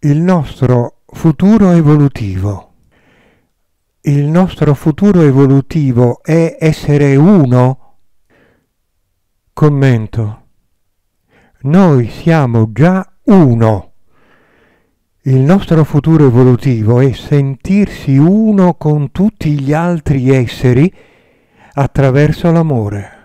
il nostro futuro evolutivo. Il nostro futuro evolutivo è essere uno? Commento. Noi siamo già uno. Il nostro futuro evolutivo è sentirsi uno con tutti gli altri esseri attraverso l'amore.